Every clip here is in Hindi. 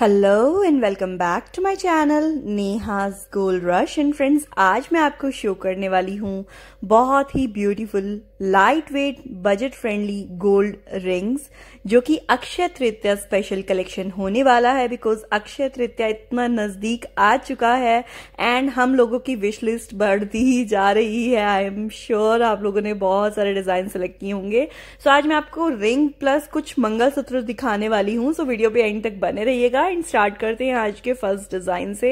hello and welcome back to my channel Neha's gold rush and friends आज मैं आपको शो करने वाली हूँ बहुत ही beautiful light weight budget friendly gold rings जो कि अक्षय तृतीया स्पेशल कलेक्शन होने वाला है बिकॉज अक्षय तृतीया इतना नजदीक आ चुका है एंड हम लोगों की विश लिस्ट बढ़ती ही जा रही है आई एम श्योर आप लोगों ने बहुत सारे डिजाइन सेलेक्ट किए होंगे सो so, आज मैं आपको रिंग प्लस कुछ मंगलसूत्र दिखाने वाली हूँ सो so, वीडियो पे एंड तक बने रहिएगा जाएगा एंड स्टार्ट करते हैं आज के फर्स्ट डिजाइन से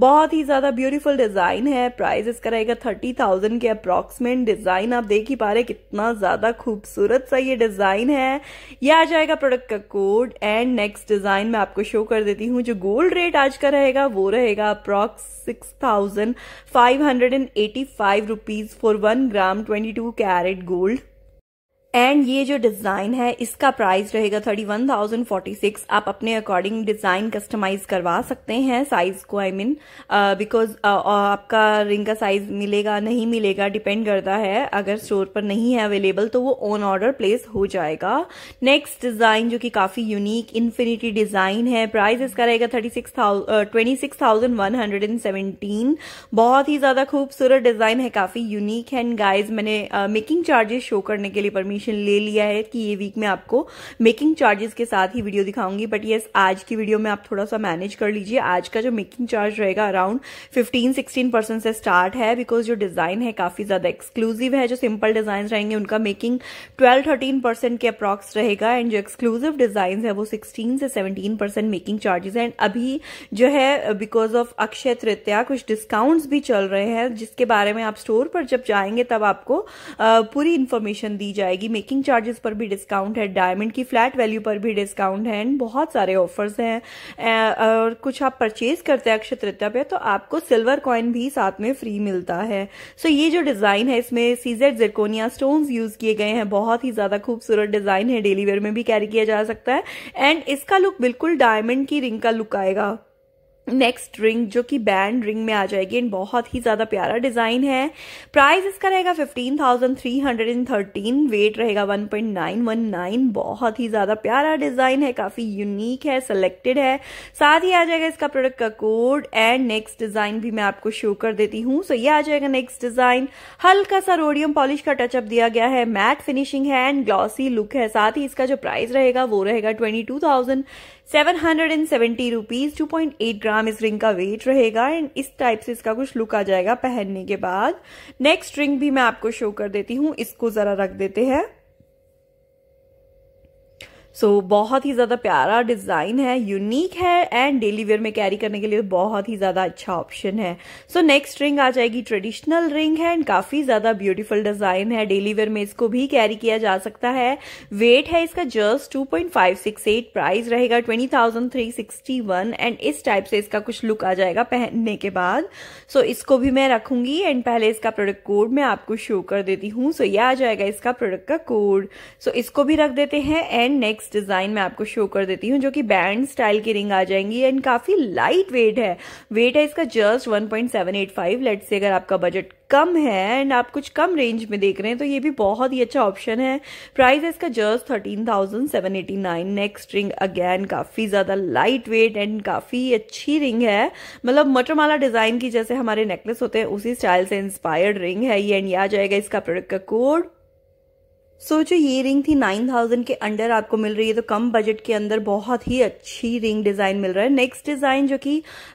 बहुत ही ज्यादा ब्यूटीफुल डिजाइन है प्राइस इसका रहेगा थर्टी थाउजेंड के अप्रोक्सीमेट डिजाइन आप देख ही पा रहे कितना ज्यादा खूबसूरत सा ये डिजाइन है यह आ जाएगा प्रोडक्ट का कोड एंड नेक्स्ट डिजाइन मैं आपको शो कर देती हूँ जो गोल्ड रेट आज का रहेगा वो रहेगा approx six thousand five hundred and eighty five rupees for one gram twenty two carat gold and ये जो डिजाइन है इसका प्राइस रहेगा thirty one thousand forty six आप अपने अकॉर्डिंग डिजाइन कस्टमाइज करवा सकते हैं साइज को आई मीन बिकॉज आपका रिंग का साइज मिलेगा नहीं मिलेगा डिपेंड करता है अगर स्टोर पर नहीं है अवेलेबल तो वो ऑन ऑर्डर प्लेस हो जाएगा नेक्स्ट डिजाइन जो कि काफी यूनिक इन्फिनिटी डिजाइन है प्राइस इसका रहेगा thirty six twenty six thousand one hundred and seventeen बहुत ही ज्यादा खूबसूरत डिजाइन है काफी यूनिक है एंड गाइज मैंने मेकिंग चार्जेस शो करने के लिए परमिशन परमिशन ले लिया है कि ये वीक में आपको मेकिंग चार्जेस के साथ ही वीडियो दिखाऊंगी बट येस आज की वीडियो में आप थोड़ा सा मैनेज कर लीजिए आज का जो मेकिंग चार्ज रहेगा अराउंड फिफ्टीन सिक्सटीन परसेंट से स्टार्ट है बिकॉज जो डिजाइन है काफी ज्यादा एक्सक्लूसिव है जो सिंपल डिजाइन रहेंगे उनका मेकिंग ट्वेल्व थर्टीन परसेंट के अप्रॉक्स रहेगा एंड जो एक्सक्लूसिव डिजाइन है वो सिक्सटीन से seventeen percent making charges and अभी जो है बिकॉज ऑफ अक्षय तृतीया कुछ डिस्काउंट्स भी चल रहे हैं जिसके बारे में आप स्टोर पर जब जाएंगे तब आपको पूरी इन्फॉर्मेशन दी जाएगी मेकिंग चार्जेस पर भी डिस्काउंट है डायमंड की फ्लैट वैल्यू पर भी डिस्काउंट है एंड बहुत सारे ऑफर्स हैं और कुछ आप परचेज करते हैं अक्षय तृतीया पे तो आपको सिल्वर कॉइन भी साथ में फ्री मिलता है सो ये जो डिजाइन है इसमें सीजेड जिरकोनिया स्टोन यूज किए गए हैं बहुत ही ज्यादा खूबसूरत डिजाइन है डेली वेयर में भी कैरी किया जा सकता है एंड इसका लुक बिल्कुल डायमंड की रिंग का लुक आएगा नेक्स्ट रिंग जो कि बैंड रिंग में आ जाएगी एंड बहुत ही ज्यादा प्यारा डिजाइन है प्राइस इसका रहेगा fifteen thousand three hundred and thirteen weight रहेगा one point nine one nine बहुत ही ज्यादा प्यारा डिजाइन है काफी यूनिक है सिलेक्टेड है साथ ही आ जाएगा इसका प्रोडक्ट का कोड एंड नेक्स्ट डिजाइन भी मैं आपको शो कर देती हूँ सो so, ये आ जाएगा नेक्स्ट डिजाइन हल्का सा रोडियम पॉलिश का टचअप दिया गया है मैट फिनिशिंग है एंड ग्लॉसी लुक है साथ ही इसका जो प्राइस रहेगा वो रहेगा twenty two thousand seven hundred and seventy rupees two point eight gram इस रिंग का वेट रहेगा एंड इस टाइप से इसका कुछ लुक आ जाएगा पहनने के बाद नेक्स्ट रिंग भी मैं आपको शो कर देती हूँ इसको जरा रख देते हैं सो so, बहुत ही ज़्यादा प्यारा डिज़ाइन है यूनिक है एंड डेली वेयर में कैरी करने के लिए बहुत ही ज़्यादा अच्छा ऑप्शन है सो नेक्स्ट रिंग आ जाएगी ट्रेडिशनल रिंग है एंड काफ़ी ज़्यादा ब्यूटीफुल डिज़ाइन है डेली वेयर में इसको भी कैरी किया जा सकता है वेट है इसका जस्ट एट प्राइस रहेगा वन एंड इस टाइप से इसका कुछ लुक आ जाएगा पहनने के बाद सो so, इसको भी मैं रखूंगी एंड पहले इसका प्रोडक्ट कोड मैं आपको शो कर देती हूँ सो so, यह आ जाएगा इसका प्रोडक्ट का कोड सो so, इसको भी रख देते हैं एंड नेक्स्ट नेक्स्ट डिज़ाइन मैं आपको शो कर देती हूँ जो कि बैंड स्टाइल की रिंग आ जाएंगी एंड काफ़ी लाइट वेट है वेट है इसका जस्ट 1.785 लेट से अगर आपका बजट कम है एंड आप कुछ कम रेंज में देख रहे हैं तो ये भी बहुत ही अच्छा ऑप्शन है प्राइस है इसका just thirteen thousand seven eighty nine next ring again काफ़ी ज़्यादा लाइट वेट एंड काफ़ी अच्छी रिंग है मतलब मटरमाला डिज़ाइन की जैसे हमारे नेकलेस होते हैं उसी स्टाइल से इंस्पायर्ड रिंग है ये एंड ये आ जाएगा इसका प्रोडक्ट का कोड सो so, जो ये रिंग थी 9000 के अंडर आपको मिल रही है तो कम बजट के अंदर बहुत ही अच्छी रिंग डिजाइन मिल रहा है नेक्स्ट डिजाइन जो कि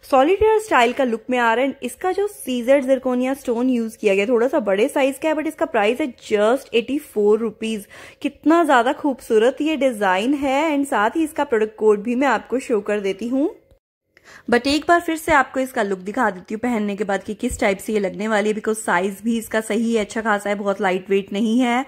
सॉलिटेयर स्टाइल का लुक में आ रहा है इसका जो सीजर जिरकोनिया स्टोन यूज किया गया थोड़ा सा बड़े साइज का है बट इसका प्राइस है जस्ट एटी फोर रुपीज कितना ज्यादा खूबसूरत ये डिजाइन है एंड साथ ही इसका प्रोडक्ट कोड भी मैं आपको शो कर देती हूँ बट एक बार फिर से आपको इसका लुक दिखा देती हूँ पहनने के बाद कि किस टाइप से ये लगने वाली है बिकॉज साइज भी इसका सही है अच्छा खासा है बहुत लाइट वेट नहीं है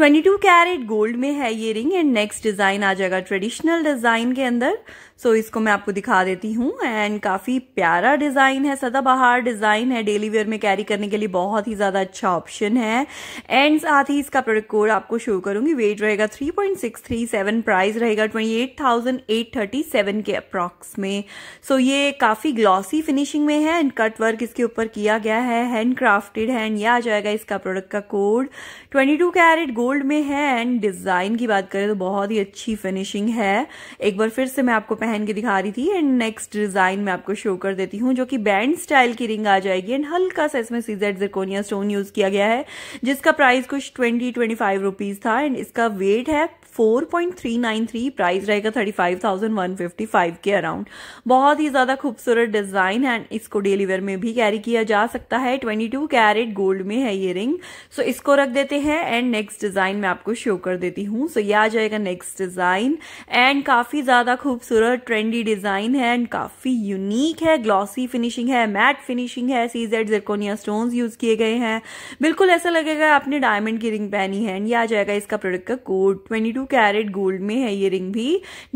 22 कैरेट गोल्ड में है ये रिंग एंड नेक्स्ट डिजाइन आ जाएगा ट्रेडिशनल डिजाइन के अंदर सो so, इसको मैं आपको दिखा देती हूँ एंड काफ़ी प्यारा डिज़ाइन है सदाबहार डिज़ाइन है डेली वेयर में कैरी करने के लिए बहुत ही ज़्यादा अच्छा ऑप्शन है एंड साथ ही इसका प्रोडक्ट कोड आपको शो करूंगी वेट रहेगा 3.637 प्राइस रहेगा 28,837 के अप्रॉक्स में सो so, ये काफ़ी ग्लॉसी फिनिशिंग में है एंड कट वर्क इसके ऊपर किया गया है हैंड क्राफ्टेड है एंड यह आ जाएगा इसका प्रोडक्ट का कोड ट्वेंटी कैरेट गोल्ड में है एंड डिज़ाइन की बात करें तो बहुत ही अच्छी फिनिशिंग है एक बार फिर से मैं आपको पहन के दिखा रही थी एंड नेक्स्ट डिजाइन मैं आपको शो कर देती हूँ जो कि बैंड स्टाइल की रिंग आ जाएगी एंड हल्का सा इसमें सीजेड जिरकोनिया स्टोन यूज किया गया है जिसका प्राइस कुछ ट्वेंटी ट्वेंटी फाइव रुपीज था एंड इसका वेट है 4.393 प्राइस रहेगा 35,155 के अराउंड बहुत ही ज़्यादा खूबसूरत डिज़ाइन है इसको डेली वेयर में भी कैरी किया जा सकता है 22 कैरेट गोल्ड में है ये रिंग सो so, इसको रख देते हैं एंड नेक्स्ट डिज़ाइन मैं आपको शो कर देती हूँ सो so, ये आ जाएगा नेक्स्ट डिज़ाइन एंड काफ़ी ज़्यादा खूबसूरत ट्रेंडी डिज़ाइन है एंड काफ़ी यूनिक है ग्लॉसी फिनिशिंग है मैट फिनिशिंग है सीजेड जिरकोनिया स्टोन यूज़ किए गए हैं बिल्कुल ऐसा लगेगा आपने डायमंड की रिंग पहनी है एंड ये आ जाएगा इसका प्रोडक्ट का code twenty two carat gold में है ये रिंग भी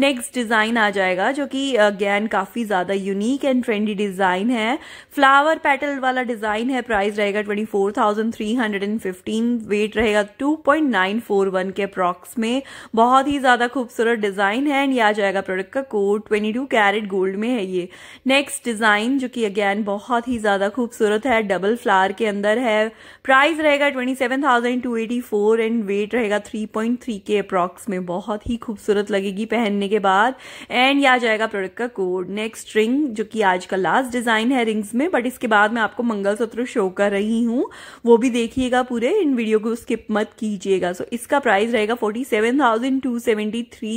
नेक्स्ट डिजाइन आ जाएगा जो कि अगेन काफी ज्यादा यूनिक एंड ट्रेंडी डिजाइन है फ्लावर पेटल वाला डिजाइन है प्राइस रहेगा twenty four thousand three hundred and fifteen weight रहेगा two point nine four one के अप्रॉक्स में बहुत ही ज्यादा खूबसूरत डिजाइन है एंड ये आ जाएगा प्रोडक्ट का code twenty two carat gold में है ये नेक्स्ट डिजाइन जो कि अगेन बहुत ही ज्यादा खूबसूरत है डबल फ्लावर के अंदर है प्राइस रहेगा twenty seven thousand two eighty four and weight रहेगा थ्री पॉइंट थ्री के अप्रॉक्स फ्रॉक्स में बहुत ही खूबसूरत लगेगी पहनने के बाद एंड ये आ जाएगा प्रोडक्ट का कोड नेक्स्ट रिंग जो कि आज का लास्ट डिजाइन है रिंग्स में बट इसके बाद मैं आपको मंगलसूत्र शो कर रही हूँ वो भी देखिएगा पूरे इन वीडियो को स्किप मत कीजिएगा सो so, इसका प्राइस रहेगा forty seven thousand two seventy three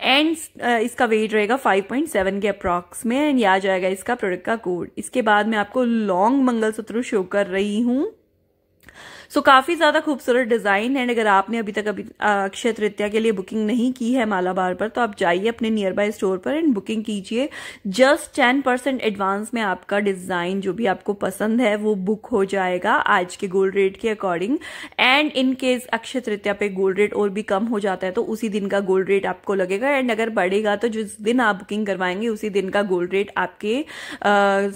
and इसका वेट रहेगा फाइव पॉइंट सेवन के अप्रॉक्स में एंड ये आ जाएगा इसका प्रोडक्ट का कोड इसके बाद मैं आपको लॉन्ग मंगलसूत्र शो कर रही हूँ सो काफ़ी ज़्यादा खूबसूरत डिज़ाइन है अगर आपने अभी तक अभी अक्षय तृतीया के लिए बुकिंग नहीं की है मालाबार पर तो आप जाइए अपने नियर बाय स्टोर पर एंड बुकिंग कीजिए जस्ट टेन परसेंट एडवांस में आपका डिज़ाइन जो भी आपको पसंद है वो बुक हो जाएगा आज के गोल्ड रेट के according and in case Akshaya Tritiya पे गोल्ड रेट और भी कम हो जाता है तो उसी दिन का गोल्ड रेट आपको लगेगा एंड अगर बढ़ेगा तो जिस दिन आप बुकिंग करवाएंगे उसी दिन का गोल्ड रेट आपके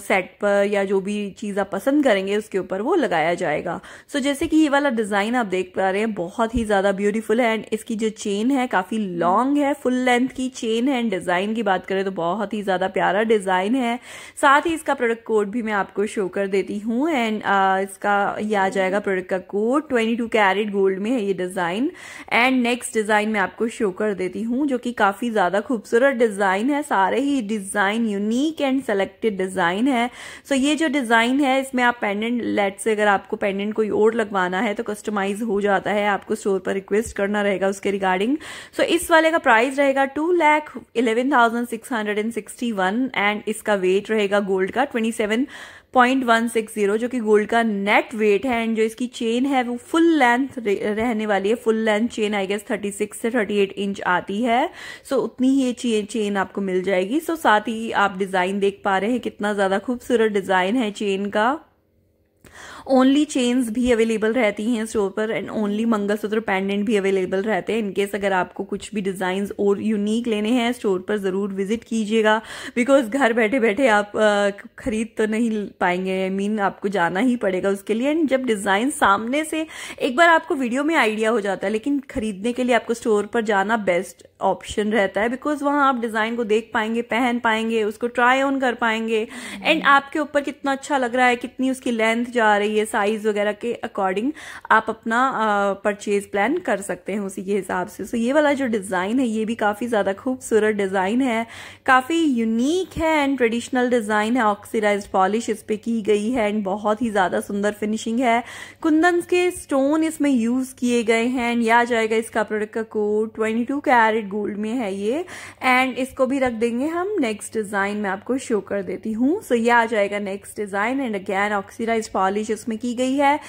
सेट पर या जो भी चीज़ आप पसंद करेंगे उसके ऊपर वो लगाया जाएगा सो so, जैसे जैसे कि ये वाला डिजाइन आप देख पा रहे हैं बहुत ही ज्यादा ब्यूटीफुल है एंड इसकी जो चेन है काफी लॉन्ग है फुल लेंथ की चेन है एंड डिजाइन की बात करें तो बहुत ही ज्यादा प्यारा डिजाइन है साथ ही इसका प्रोडक्ट कोड भी मैं आपको शो कर देती हूँ एंड इसका ये आ जाएगा प्रोडक्ट का code twenty two carat gold में है ये डिजाइन एंड नेक्स्ट डिजाइन मैं आपको शो कर देती हूँ जो की काफी ज्यादा खूबसूरत डिजाइन है सारे ही design unique and selected design है सो so, ये जो डिजाइन है इसमें आप पेंडेंट लेट से अगर आपको पेंडेंट कोई और लग लगवाना है तो कस्टमाइज हो जाता है आपको स्टोर पर रिक्वेस्ट करना रहेगा उसके रिगार्डिंग सो इस वाले का प्राइस रहेगा two lakh eleven thousand six hundred and sixty one and इसका वेट रहेगा गोल्ड का twenty seven point one six zero जो कि गोल्ड का नेट वेट है एंड जो इसकी चेन है वो फुल लेंथ रहने वाली है full length chain I guess thirty six से थर्टी एट इंच आती है सो so, उतनी ही ये चेन आपको मिल जाएगी सो so, साथ ही आप डिजाइन देख पा रहे हैं कितना ज्यादा खूबसूरत डिजाइन है चेन का ओनली चेन्स भी अवेलेबल रहती हैं स्टोर पर एंड ओनली मंगलसूत्र पेंडेंट भी अवेलेबल रहते हैं इनकेस अगर आपको कुछ भी डिज़ाइन और यूनिक लेने हैं स्टोर पर ज़रूर विजिट कीजिएगा बिकॉज घर बैठे बैठे आप ख़रीद तो नहीं पाएंगे आई I मीन mean, आपको जाना ही पड़ेगा उसके लिए एंड जब डिज़ाइन सामने से एक बार आपको वीडियो में आइडिया हो जाता है लेकिन ख़रीदने के लिए आपको स्टोर पर जाना बेस्ट ऑप्शन रहता है बिकॉज वहाँ आप डिज़ाइन को देख पाएंगे पहन पाएंगे उसको ट्राई ऑन कर पाएंगे एंड आपके ऊपर कितना अच्छा लग रहा है कितनी उसकी लेंथ जा रही है चाहिए साइज वगैरह के अकॉर्डिंग आप अपना परचेज प्लान कर सकते हैं उसी के हिसाब से सो so, ये वाला जो डिज़ाइन है ये भी काफ़ी ज़्यादा खूबसूरत डिज़ाइन है काफ़ी यूनिक है एंड ट्रेडिशनल डिज़ाइन है ऑक्सीडाइज पॉलिश इस पे की गई है एंड बहुत ही ज़्यादा सुंदर फिनिशिंग है कुंदन के स्टोन इसमें यूज़ किए गए हैं एंड यह आ जाएगा इसका प्रोडक्ट का code twenty two carat gold में है ये एंड इसको भी रख देंगे हम नेक्स्ट डिज़ाइन में आपको शो कर देती हूँ सो so, यह आ जाएगा next design and again oxidise polish उसमें की गई है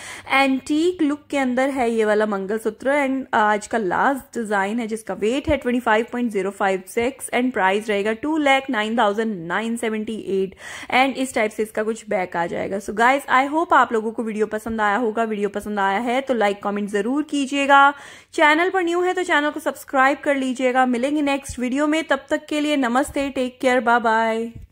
एंटीक लुक के अंदर है ये वाला मंगलसूत्र एंड uh, आज का लास्ट डिजाइन है जिसका वेट है 25.056 एंड प्राइस रहेगा two lakh nine thousand nine seventy eight and इस टाइप से इसका कुछ बैक आ जाएगा सो गाइज आई होप आप लोगों को वीडियो पसंद आया होगा वीडियो पसंद आया है तो लाइक कॉमेंट जरूर कीजिएगा चैनल पर न्यू है तो चैनल को सब्सक्राइब कर लीजिएगा मिलेंगे नेक्स्ट वीडियो में तब तक के लिए नमस्ते टेक केयर बाय बाय